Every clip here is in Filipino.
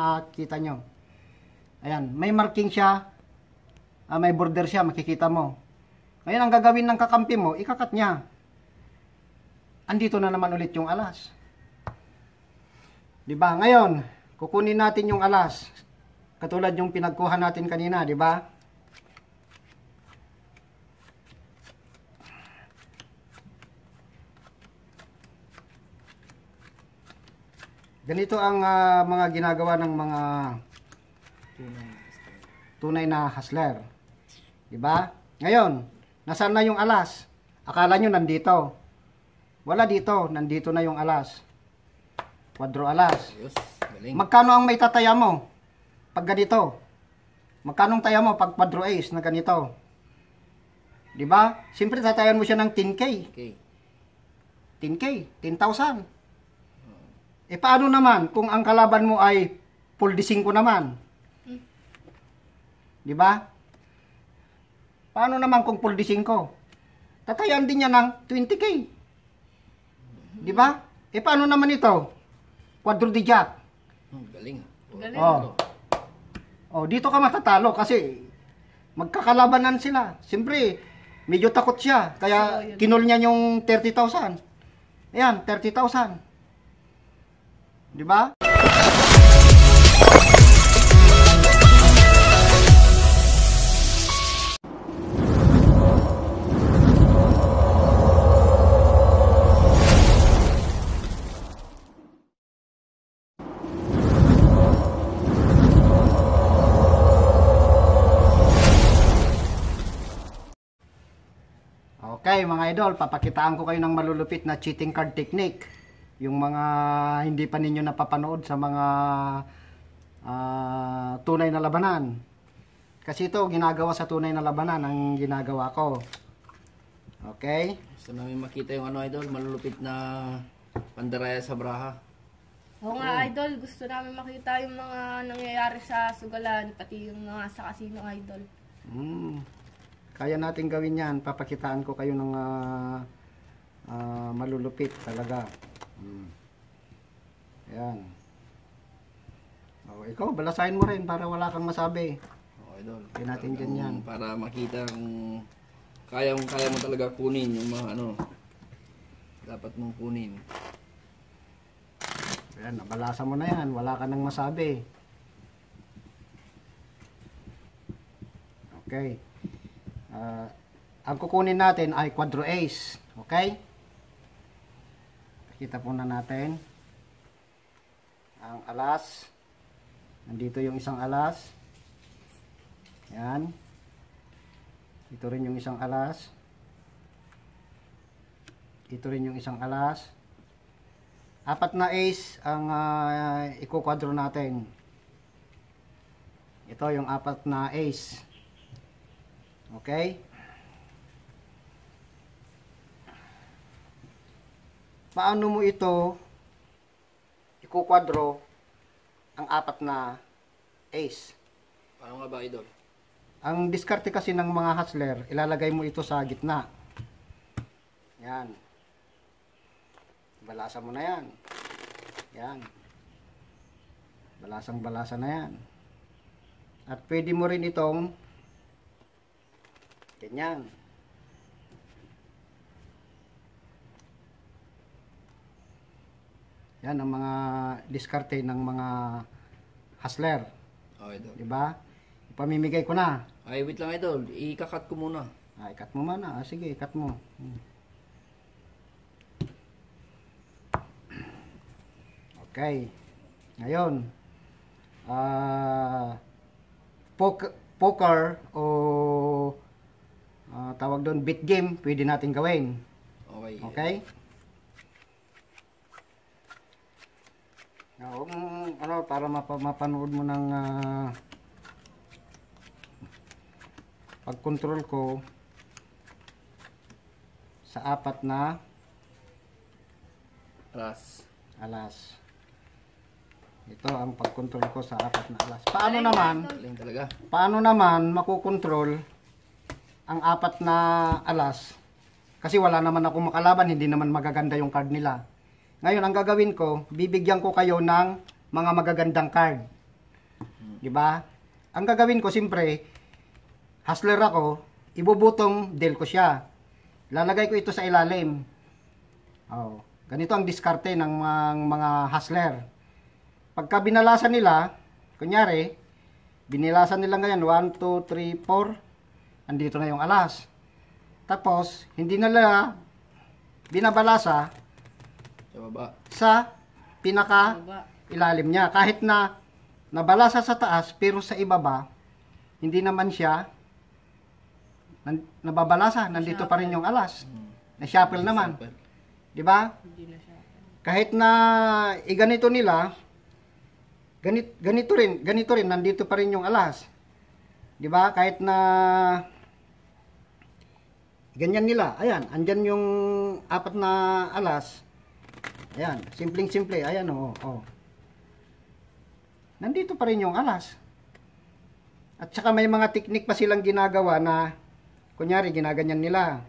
makikita nyo. Ayan, may marking siya, uh, may border siya, makikita mo. Ngayon, ang gagawin ng kakampi mo, ikakat niya. Andito na naman ulit yung alas. Di ba? Ngayon, kukunin natin yung alas. Katulad yung pinagkuha natin kanina, di ba? Ganito ang uh, mga ginagawa ng mga tunay na hustler. 'Di ba? Ngayon, nasaan na yung alas? Akala nyo nandito. Wala dito, nandito na yung alas. Quadro alas. Ayos, galing. Magkano ang may tataya mo pag ganito? Magkano ang taya mo pag quadro ace na ganito? 'Di ba? Siyempre tatayan mo siya ng 10k. 10k, 10,000. E paano naman kung ang kalaban mo ay Poldi 5 naman? Di ba? Paano naman kung Poldi 5? Tatayan din niya ng 20k. Di ba? E paano naman ito? Quadro di jack. Hmm, galing. Ah. Galing. Oh. oh, dito ka matatalo kasi magkakalabanan sila. Siyempre, medyo takot siya. Kaya so, kinol niya yung 30,000. Ayan, 30,000. Di ba? Okay mga idol, papakitaan ko kayo ng malulupit na cheating card technique yung mga hindi pa ninyo napapanood sa mga uh, tunay na labanan. Kasi ito, ginagawa sa tunay na labanan ang ginagawa ko. Okay? Gusto namin makita yung ano idol, malulupit na pandaraya sa Braha. Oo nga oh. idol, gusto namin makita yung mga nangyayari sa Sugalan, pati yung mga sa kasino idol. Mm. Kaya natin gawin yan, papakitaan ko kayo ng uh, uh, malulupit talaga. Mm. Ayan. O, oh, ikaw, balasahin mo rin para wala kang masabi. Okay, oh, Idol. Hindi natin Talagang ganyan. Para makita kung kaya mo, kaya mo talaga kunin yung mga ano. Dapat mong kunin. Ayan, nabalasa mo na yan. Wala ka nang masabi. Okay. Uh, ang kukunin natin ay quadro ace. Okay? Kita po na natin ang alas. Nandito yung isang alas. Yan. Ito rin yung isang alas. Ito rin yung isang alas. Apat na ace ang uh, ikukwadro natin. Ito yung apat na ace. Okay? paano mo ito ikukwadro ang apat na ace. Paano nga ba, Idol? Ang diskarte kasi ng mga hustler, ilalagay mo ito sa gitna. Yan. Balasa mo na yan. Yan. Balasang balasa na yan. At pwede mo rin itong ganyan. Yan ang mga diskarte ng mga hustler. Okay, Idol. 'Di ba? Ipamimigay ko na. Ay, wait lang, Idol. Ikakat ko muna. Ay, ah, cut mo muna. Ah, sige, cut mo. Hmm. Okay. Ngayon, ah uh, poker o uh, tawag doon bit game, pwede natin gawin. Okay. Okay? Uh, huwag mong, ano, para map mapanood mo ng uh, ah, pag-control ko sa apat na alas. Alas. Ito ang pag-control ko sa apat na alas. Paano Aling naman? Aling talaga. Paano naman makukontrol ang apat na alas? Kasi wala naman ako makalaban, hindi naman magaganda yung card nila. Ngayon, ang gagawin ko, bibigyan ko kayo ng mga magagandang card. Di ba? Ang gagawin ko, siyempre, hustler ako, ibubutong deal ko siya. Lalagay ko ito sa ilalim. Oh, ganito ang diskarte ng mga, mga hustler. Pagka binalasan nila, kunyari, binilasan nila ngayon, 1, 2, 3, 4, andito na yung alas. Tapos, hindi nila binabalasa, sa baba. Sa pinaka ilalim niya. Kahit na nabalasa sa taas pero sa ibaba, hindi naman siya nan, nababalasa. Nandito pa rin yung alas. Na-shuffle naman. Di ba? Kahit na iganito nila, ganit, ganito rin, ganito rin, nandito pa rin yung alas. Di ba? Kahit na ganyan nila, ayan, andyan yung apat na alas, Ayan, simpleng-simple. Ayan, Oh, oh. Nandito pa rin yung alas. At saka may mga technique pa silang ginagawa na, kunyari, ginaganyan nila.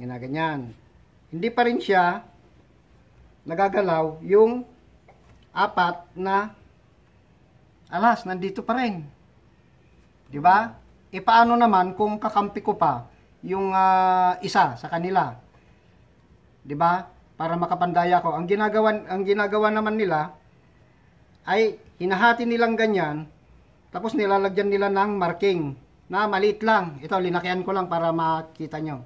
Ginaganyan. Hindi pa rin siya nagagalaw yung apat na alas, nandito pa rin. 'Di ba? E paano naman kung kakampi ko pa yung uh, isa sa kanila? 'Di ba? para makapandaya ko. Ang ginagawa, ang ginagawa naman nila ay hinahati nilang ganyan tapos nilalagyan nila ng marking na maliit lang. Ito, linakian ko lang para makita nyo.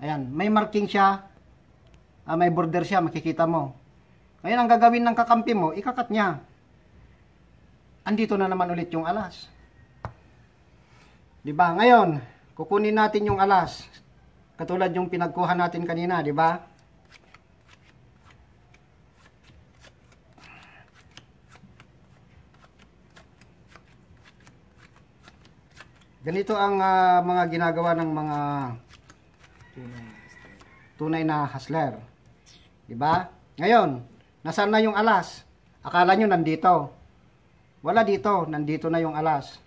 Ayan, may marking siya. Uh, may border siya, makikita mo. Ngayon, ang gagawin ng kakampi mo, ikakat niya. Andito na naman ulit yung alas. 'Di ba? Ngayon, kukunin natin yung alas. Katulad yung pinagkuha natin kanina, 'di ba? Ganito ang uh, mga ginagawa ng mga tunay na hustler. 'Di ba? Ngayon, nasaan na yung alas? Akala nyo nandito. Wala dito, nandito na yung alas.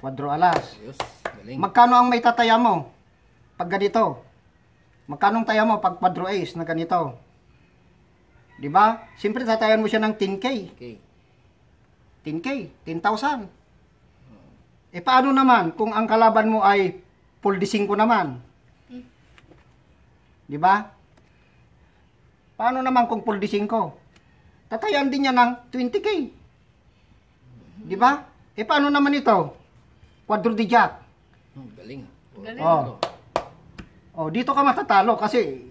Quadro alas. Ayos, galing. Magkano ang may tataya mo pag ganito? Magkano ang taya mo pag quadro ace na ganito? 'Di ba? Siyempre tatayan mo siya ng 10k. Okay. 10k, 10,000. E paano naman kung ang kalaban mo ay Paul ko naman? Di ba? Paano naman kung Paul ko? Tatayan din niya ng 20k. Di ba? E paano naman ito? Quadro di jack. Hmm, galing. Galing. Oh. oh, dito ka matatalo kasi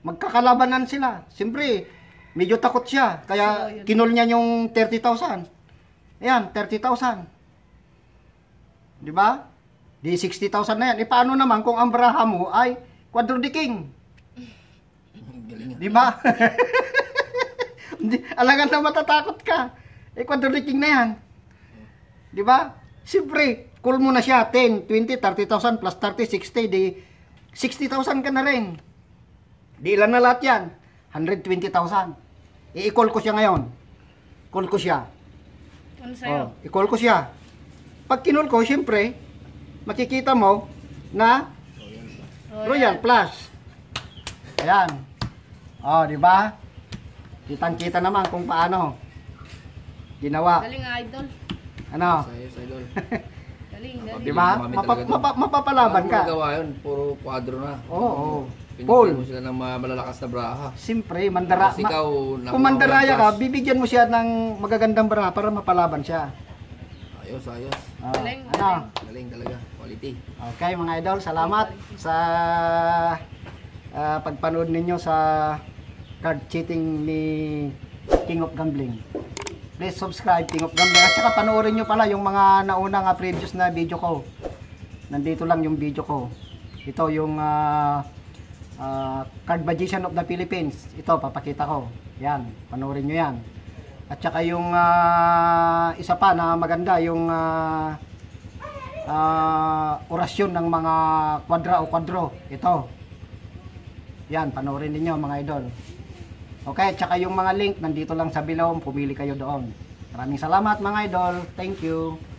magkakalabanan sila. Siyempre, medyo takot siya. Kaya so, kinol niya yung 30,000. Ayan, 30,000. Di ba? Di 60,000 na yan. E paano naman kung ang braha mo ay quadrodiking? Ah. Di ba? Alangan na matatakot ka. Eh, quadrodiking na yan. Di ba? Siyempre, cool mo na siya. 10, 20, 30,000 plus 30, 60. Di 60,000 ka na rin. Di ilan na lahat yan? 120,000. I-call ko siya ngayon. Call ko siya. Ano sa'yo? Oh, i-call ko siya. Pag kinul ko, syempre, makikita mo na Royal Plus. Ayan. Oh, di ba? Kitang-kita naman kung paano ginawa. Galing idol. Ano? Sayos idol. galing, galing. Oh, di ba? Mapap mapapalaban ka. Ano gawa yun? Puro kwadro na. Oo. Oh, oh. Paul. mo sila ng malalakas na braha. Siyempre, mandara. Kasi ikaw, ma kung mandaraya ka, bibigyan mo siya ng magagandang braha para mapalaban siya. Ayos, ayos. Oh, galing, ah, ano? Galing talaga, quality. Okay mga idol, salamat quality. sa uh, pagpanood ninyo sa card cheating ni King of Gambling. Please subscribe King of Gambling. At saka panoorin nyo pala yung mga naunang uh, previous na video ko. Nandito lang yung video ko. Ito yung uh, uh, Card Magician of the Philippines. Ito, papakita ko. Yan, panoorin nyo yan. At saka yung uh, isa pa na maganda yung uh, uh, orasyon ng mga kwadra o kwadro. Ito. Yan, panoorin ninyo mga idol. Okay, at saka yung mga link nandito lang sa below, pumili kayo doon. Maraming salamat mga idol. Thank you.